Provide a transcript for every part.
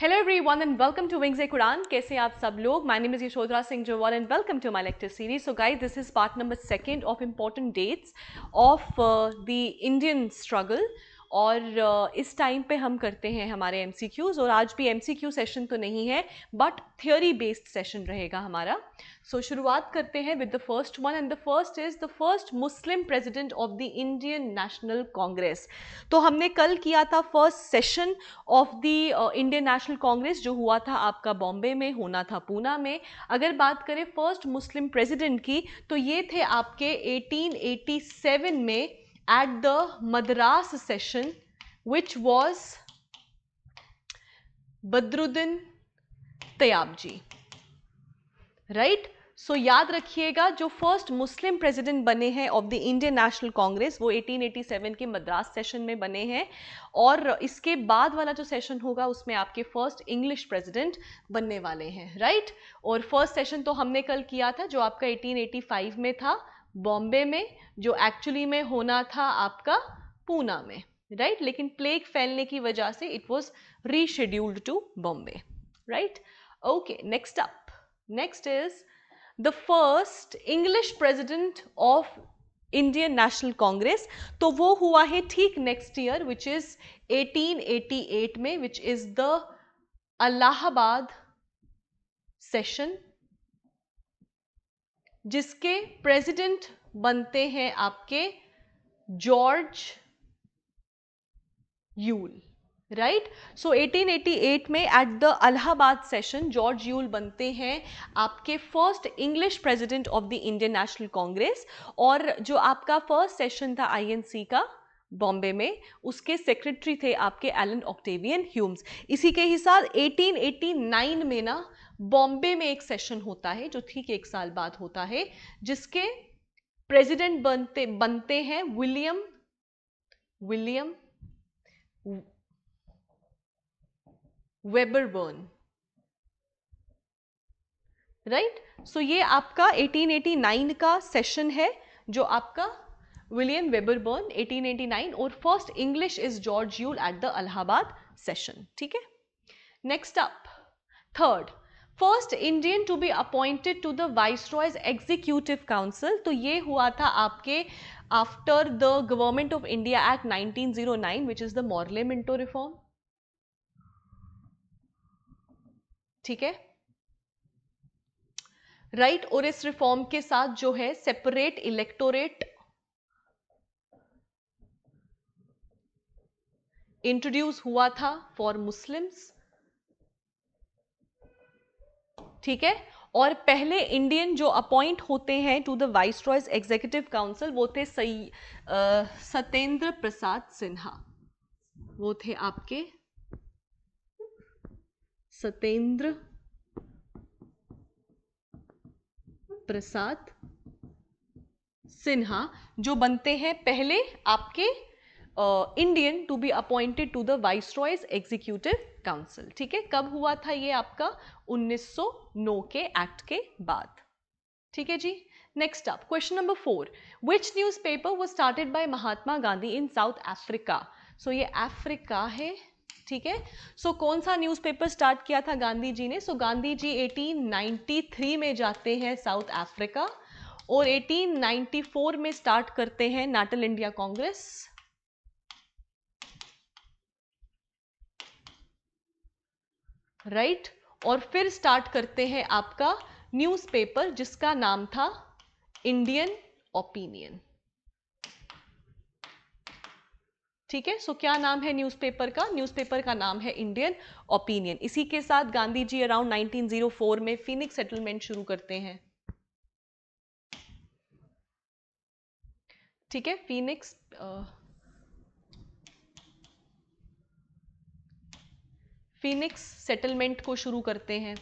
Hello everyone and welcome to Wings Quran. कैसे आप सब लोग? My name is Yashodhara Singh Jawal and welcome to my lecture series. So guys, this is part number second of important dates of uh, the Indian struggle और इस time पे हम करते हैं हमारे एम और आज भी एम सेशन तो नहीं है बट थियोरी बेस्ड सेशन रहेगा हमारा सो so, शुरुआत करते हैं with the first one and the first is the first Muslim president of the Indian National Congress तो हमने कल किया था first session of the Indian National Congress जो हुआ था आपका बॉम्बे में होना था पूना में अगर बात करें फर्स्ट मुस्लिम प्रेसिडेंट की तो ये थे आपके 1887 में at the Madras session which was Badruddin ji Right? So so, याद रखिएगा जो फर्स्ट मुस्लिम प्रेसिडेंट बने हैं ऑफ द इंडियन नेशनल कांग्रेस वो 1887 के मद्रास सेशन में बने हैं और इसके बाद वाला जो सेशन होगा उसमें आपके फर्स्ट इंग्लिश प्रेसिडेंट बनने वाले हैं राइट और फर्स्ट सेशन तो हमने कल किया था जो आपका 1885 में था बॉम्बे में जो एक्चुअली में होना था आपका पूना में राइट right? लेकिन प्लेग फैलने की वजह से it was rescheduled to Bombay right okay next up next is the first English president of Indian National Congress तो वो हुआ है ठीक नेक्स्ट ईयर विच इज 1888 में which is the Allahabad session जिसके प्रेसिडेंट बनते हैं आपके जॉर्ज यूल राइट सो 1888 में at the Allahabad session George Yule बनते हैं आपके first English president of the Indian National Congress और जो आपका फर्स्ट सेशन था आईएनसी का बॉम्बे में उसके सेक्रेटरी थे आपके एलन ऑक्टेवियन ह्यूम्स इसी के ही साथ 1889 में ना बॉम्बे में एक सेशन होता है जो ठीक एक साल बाद होता है जिसके प्रेसिडेंट बनते बनते हैं William William Wedderburn right so ये आपका 1889 का सेशन है जो आपका विलियम वेबरबर्न 1889 और first English is George Yule at the Allahabad session ठीक है next up third first Indian to be appointed to the viceroy's executive council तो ये हुआ था आपके after the government of India act 1909 which is the Morley Minto reform ठीक है right और इस रिफॉर्म के साथ जो है सेपरेट इलेक्टोरेट इंट्रोड्यूस हुआ था फॉर मुस्लिम्स ठीक है और पहले इंडियन जो अपॉइंट होते हैं to the viceroy's executive council वो थे सई सत्येंद्र प्रसाद सिन्हा वो थे आपके सत्येंद्र प्रसाद सिन्हा जो बनते हैं पहले आपके Indian to be appointed to the viceroy's executive council ठीक है कब हुआ था ये आपका 1909 के एक्ट के बाद ठीक है जी next up question number four which newspaper was started by Mahatma Gandhi in South Africa so ये अफ्रीका है ठीक है सो कौन सा न्यूज़पेपर स्टार्ट किया था गांधी जी ने सो so, गांधी जी 1893 में जाते हैं साउथ अफ्रीका और 1894 में स्टार्ट करते हैं Natal India Congress right right? और फिर स्टार्ट करते हैं आपका न्यूज़पेपर जिसका नाम था इंडियन ओपिनियन ठीक है सो क्या नाम है न्यूज़पेपर का न्यूज़पेपर का नाम है इंडियन ओपिनियन इसी के साथ गांधी जी अराउंड 1904 में फिनिक्स सेटलमेंट शुरू करते हैं ठीक है फिनिक्स फिनिक्स सेटलमेंट को शुरू करते हैं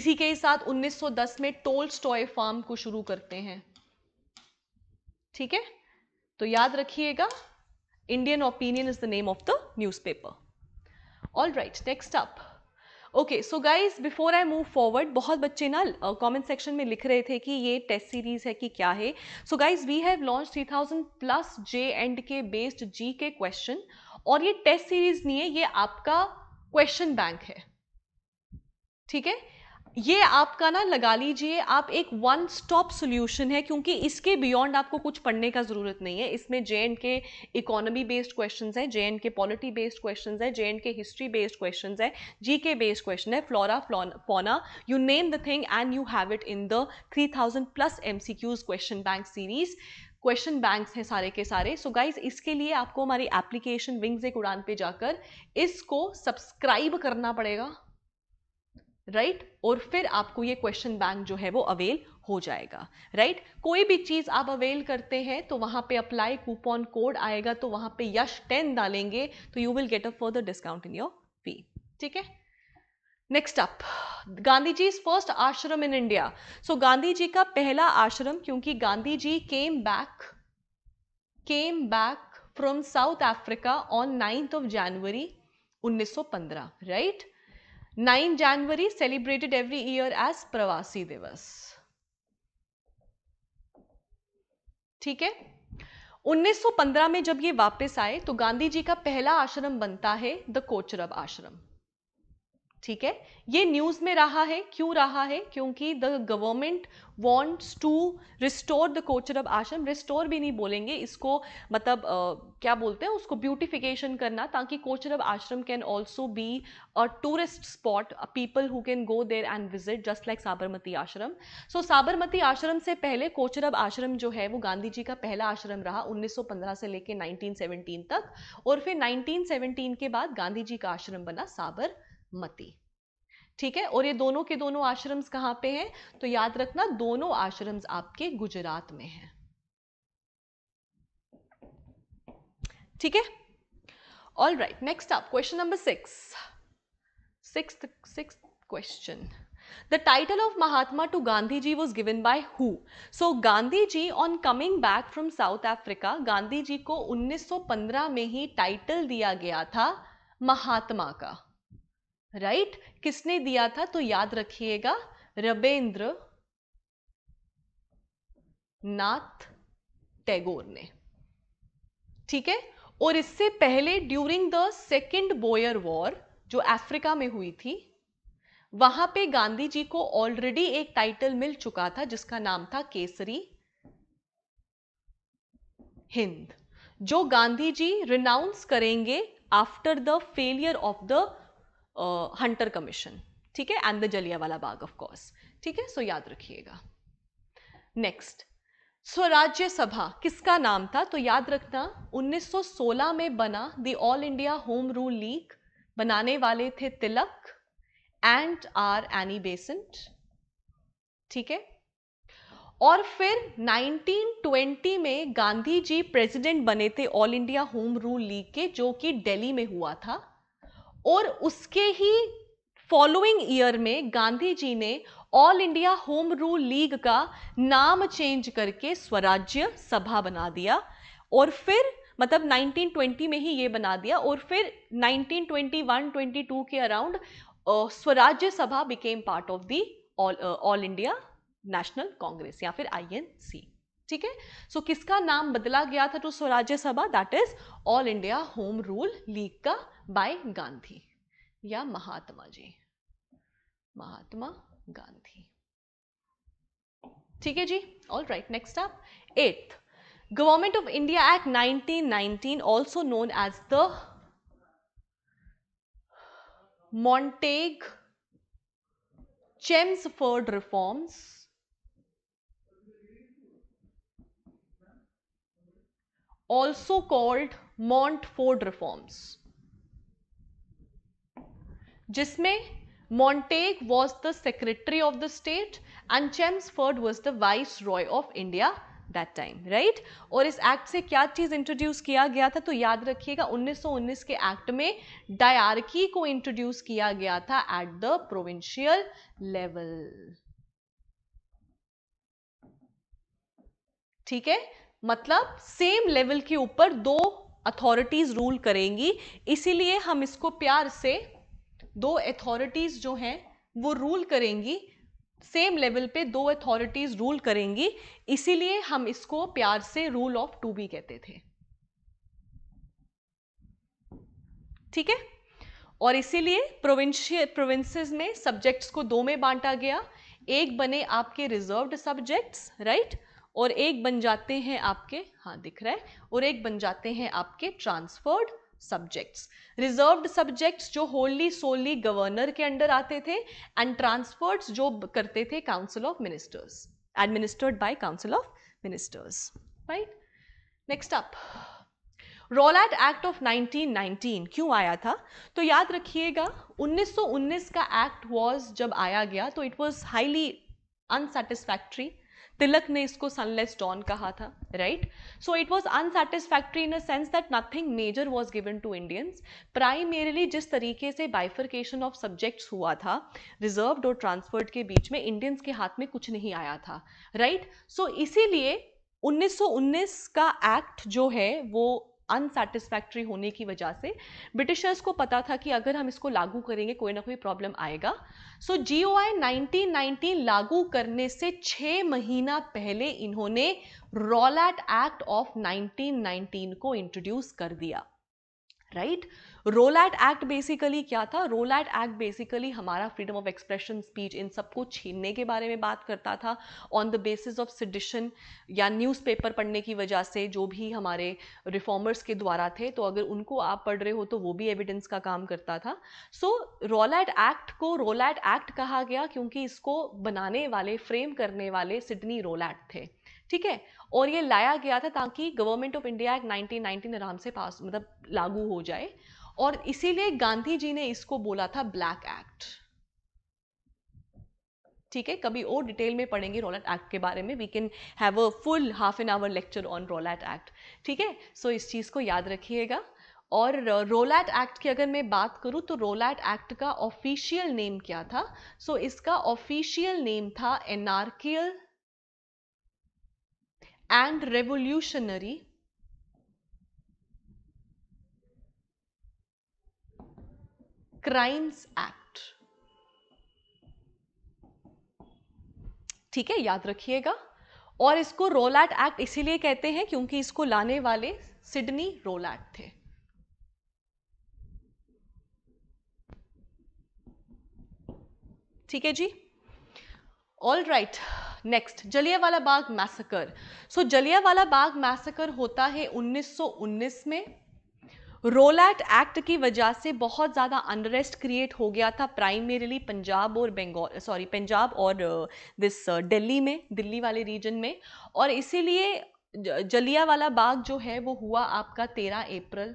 इसी के साथ 1910 में टोल स्टॉय फार्म को शुरू करते हैं ठीक है तो याद रखिएगा Indian opinion is the name of the newspaper all right next up okay so guys before I move forward बहुत बच्चे ना कमेंट uh, सेक्शन में लिख रहे थे कि ये टेस्ट सीरीज है कि क्या है so guys we have launch thousand plus J and K based G K question और ये टेस्ट सीरीज नहीं है ये आपका क्वेश्चन बैंक है ठीक है ये आपका ना लगा लीजिए आप एक वन स्टॉप सोल्यूशन है क्योंकि इसके बियॉन्ड आपको कुछ पढ़ने का ज़रूरत नहीं है इसमें J and K economy based questions हैं J and K polity based questions हैं J and K history based questions हैं जी के बेस्ड क्वेश्चन है flora fauna you name the thing and you have it in the three thousand plus M question bank series question banks हैं सारे के सारे सो so guys इसके लिए आपको हमारी एप्लीकेशन विंग्स एक उड़ान पे जाकर इसको सब्सक्राइब करना पड़ेगा राइट right? और फिर आपको ये क्वेश्चन बैंक जो है वो अवेल हो जाएगा राइट right? कोई भी चीज़ आप अवेल करते हैं तो वहाँ पे अप्लाई कूपन कोड आएगा तो वहाँ पे यश टेन डालेंगे तो you will get a further discount in your fee ठीक है next up Gandhi ji first ashram in India so Gandhi जी का पहला आश्रम क्योंकि Gandhi ji came back came back from South Africa on ninth of January 1915 right nine January celebrated every year as Pravasi Divas ठीक है 1915 में जब ये वापस आए तो गांधी जी का पहला आश्रम बनता है द कोचरब आश्रम ठीक है ये न्यूज़ में रहा है क्यों रहा है क्योंकि the government wants to restore the Kochrab ashram restore भी नहीं बोलेंगे इसको मतलब uh, क्या बोलते हैं उसको ब्यूटिफिकेशन करना ताकि Kochrab ashram can also be a tourist spot people who can go there and visit just like Sabarmati ashram so Sabarmati आश्रम से पहले कोचरब आश्रम जो है वो गांधी जी का पहला आश्रम रहा 1915 से लेकर 1917 तक और फिर 1917 के बाद गांधी जी का आश्रम बना साबर मती ठीक है और ये दोनों के दोनों आश्रम कहां पे हैं तो याद रखना दोनों आश्रम आपके गुजरात में हैं ठीक है ऑल राइट नेक्स्ट आप question number six six six question the title of Mahatma to Gandhi ji was given by who so Gandhi ji on coming back from South Africa Gandhi ji को 1915 में ही टाइटल दिया गया था महात्मा का राइट right? किसने दिया था तो याद रखिएगा रबेंद्र नाथ टैगोर ने ठीक है और इससे पहले during the second Boer war जो अफ्रीका में हुई थी वहां पे गांधी जी को ऑलरेडी एक टाइटल मिल चुका था जिसका नाम था केसरी हिंद जो गांधी जी रिनाउंस करेंगे after the failure of the Hunter commission ठीक है एंड द जलिया वाला बाग ऑफ कोर्स ठीक है सो याद रखिएगा नेक्स्ट स्वराज्य सभा किसका नाम था तो याद रखना 1916 में बना the All India Home Rule League बनाने वाले थे तिलक एंड आर एनी बेसेंट ठीक है और फिर 1920 में गांधी जी प्रेसिडेंट बने थे All India Home Rule League के जो कि दिल्ली में हुआ था और उसके ही फॉलोइंग ईयर में गांधी जी ने All India Home Rule League का नाम चेंज करके स्वराज्य सभा बना दिया और फिर मतलब 1920 में ही ये बना दिया और फिर 1921 22 के around Swarajya Sabha became part of the All India National Congress या फिर आईएनसी ठीक है सो किसका नाम बदला गया था टू तो Swarajya Sabha that is All India Home Rule League का बाय गांधी या महात्मा जी महात्मा गांधी ठीक है जी ऑल राइट नेक्स्ट आप eighth government of India act 1919 also known as the Montagu Chelmsford reforms also called Montford reforms जिसमें Montague was the secretary of the state and Chelmsford was the viceroy of India that time, right? और इस act से क्या चीज introduce किया गया था तो याद रखिएगा 1919 के एक्ट में डायरकी को इंट्रोड्यूस किया गया था एट द प्रोविंशियल लेवल ठीक है मतलब सेम लेवल के ऊपर दो अथॉरिटीज रूल करेंगी इसीलिए हम इसको प्यार से दो अथॉरिटीज जो हैं वो रूल करेंगी सेम लेवल पे दो अथॉरिटीज रूल करेंगी इसीलिए हम इसको प्यार से रूल ऑफ टू भी कहते थे ठीक है और इसीलिए प्रोविंशियल प्रोविंसेस में सब्जेक्ट्स को दो में बांटा गया एक बने आपके रिजर्व्ड सब्जेक्ट्स राइट और एक बन जाते हैं आपके हाँ दिख रहा है और एक बन जाते हैं आपके ट्रांसफर्ड सब्जेक्ट्स रिजर्व्ड सब्जेक्ट्स जो होली सोली गवर्नर के अंडर आते थे एंड ट्रांसफर्ड्स जो करते थे council of ministers administered by council of ministers right next up Rowlatt act of 1919 क्यों आया था तो याद रखिएगा 1919 का एक्ट वाज जब आया गया तो it was highly unsatisfactory Tilak ने इसको सनलेस डॉन कहा था right so it was unsatisfactory in a sense that nothing major was given to Indians primarily जिस तरीके से बाइफर्केशन ऑफ सब्जेक्ट्स हुआ था रिजर्व्ड और ट्रांसफर्ड के बीच में इंडियंस के हाथ में कुछ नहीं आया था राइट right? सो so, इसीलिए 1919 का एक्ट जो है वो अनसेटिस्फैक्ट्री होने की वजह से ब्रिटिशर्स को पता था कि अगर हम इसको लागू करेंगे कोई ना कोई प्रॉब्लम आएगा सो जी ओ आई नाइनटीन लागू करने से छः महीना पहले इन्होंने रॉलैट एक्ट ऑफ 1919 को इंट्रोड्यूस कर दिया राइट रोलैट एक्ट बेसिकली क्या था रोलैट एक्ट बेसिकली हमारा फ्रीडम ऑफ एक्सप्रेशन स्पीच इन सबको छीनने के बारे में बात करता था on the basis of sedition या न्यूज़पेपर पढ़ने की वजह से जो भी हमारे रिफॉर्मर्स के द्वारा थे तो अगर उनको आप पढ़ रहे हो तो वो भी एविडेंस का काम करता था सो एट एक्ट को एट एक्ट कहा गया क्योंकि इसको बनाने वाले फ्रेम करने वाले सिडनी रोलैट थे ठीक है और ये लाया गया था ताकि government of India act nineteen nineteen आराम से पास मतलब लागू हो जाए और इसीलिए गांधी जी ने इसको बोला था ब्लैक एक्ट ठीक है कभी और डिटेल में पढ़ेंगे रोलैट एक्ट के बारे में we can have a full half an hour lecture on Rowlatt act ठीक है सो इस चीज़ को याद रखिएगा और रोलैट एक्ट की अगर मैं बात करूँ तो रोलैट एक्ट का ऑफिशियल नेम क्या था सो so, इसका ऑफिशियल नेम था anarchical and revolutionary crimes act ठीक है याद रखिएगा और इसको रोलैट एक्ट इसीलिए कहते हैं क्योंकि इसको लाने वाले सिडनी रोलैट थे ठीक है जी all right right. Next Jallianwala Bagh massacre so Jallianwala Bagh massacre होता है 1919 में रोल एट एक्ट की वजह से बहुत ज़्यादा अनरेस्ट क्रिएट हो गया था प्राइमेरली पंजाब और बंगाल सॉरी पंजाब और दिस uh, uh, दिल्ली में दिल्ली वाले रीजन में और इसीलिए जलियावाला बाग जो है वो हुआ आपका तेरह अप्रैल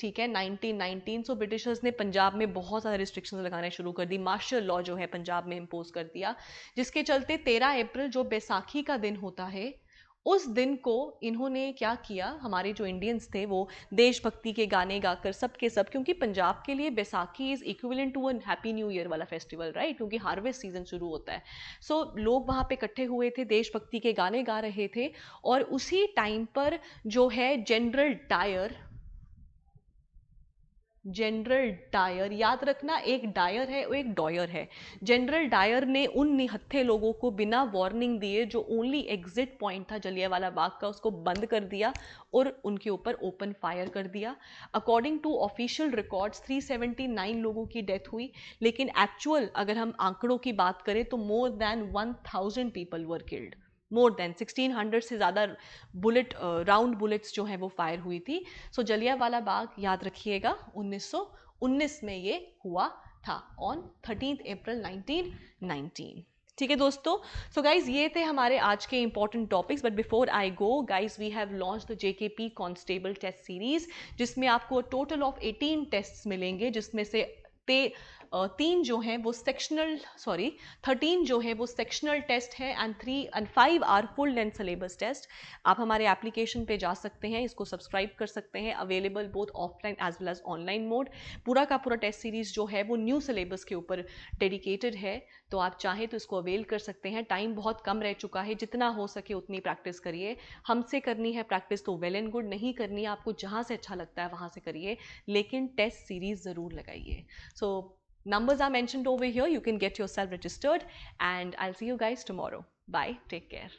ठीक है 1919 सो ब्रिटिशर्स ने पंजाब में बहुत सारे रिस्ट्रिक्शंस लगाने शुरू कर दी मार्शल लॉ जो है पंजाब में इम्पोज कर दिया जिसके चलते 13 अप्रैल जो बैसाखी का दिन होता है उस दिन को इन्होंने क्या किया हमारे जो इंडियंस थे वो देशभक्ति के गाने गाकर सब के सब क्योंकि पंजाब के लिए Baisakhi is equivalent to an happy new year वाला फेस्टिवल राइट क्योंकि हार्वेस्ट सीजन शुरू होता है सो so, लोग वहाँ पे इकट्ठे हुए थे देशभक्ति के गाने गा रहे थे और उसी टाइम पर जो है जनरल डायर जनरल डायर याद रखना एक डायर है और एक डॉयर है जनरल डायर ने उन निहत्थे लोगों को बिना वार्निंग दिए जो ओनली एग्जिट पॉइंट था जलियावाला बाग का उसको बंद कर दिया और उनके ऊपर ओपन फायर कर दिया अकॉर्डिंग टू ऑफिशियल रिकॉर्ड्स 379 लोगों की डेथ हुई लेकिन एक्चुअल अगर हम आंकड़ों की बात करें तो more than thousand people were killed more than 1600 से ज़्यादा बुलेट राउंड बुलेट्स जो हैं वो फायर हुई थी सो so, जलियावाला बाग याद रखिएगा 1919 में ये हुआ था ऑन थर्टीन अप्रैल 1919 ठीक है दोस्तों सो so गाइज ये थे हमारे आज के important topics but before I go guys we have launch the J K P constable test series जिसमें आपको टोटल ऑफ 18 टेस्ट मिलेंगे जिसमें से तीन जो हैं वो सेक्शनल सॉरी थर्टीन जो है वो सेक्शनल टेस्ट है and three and five are full length syllabus test आप हमारे एप्लीकेशन पे जा सकते हैं इसको सब्सक्राइब कर सकते हैं available both offline as well as online mode पूरा का पूरा टेस्ट सीरीज़ जो है वो न्यू सिलेबस के ऊपर डेडिकेटेड है तो आप चाहें तो इसको अवेल कर सकते हैं टाइम बहुत कम रह चुका है जितना हो सके उतनी प्रैक्टिस करिए हमसे करनी है प्रैक्टिस तो वेल एंड गुड नहीं करनी आपको जहाँ से अच्छा लगता है वहाँ से करिए लेकिन टेस्ट सीरीज़ ज़रूर लगाइए सो so, Numbers are mentioned over here. You can get yourself registered and I'll see you guys tomorrow. Bye. Take care.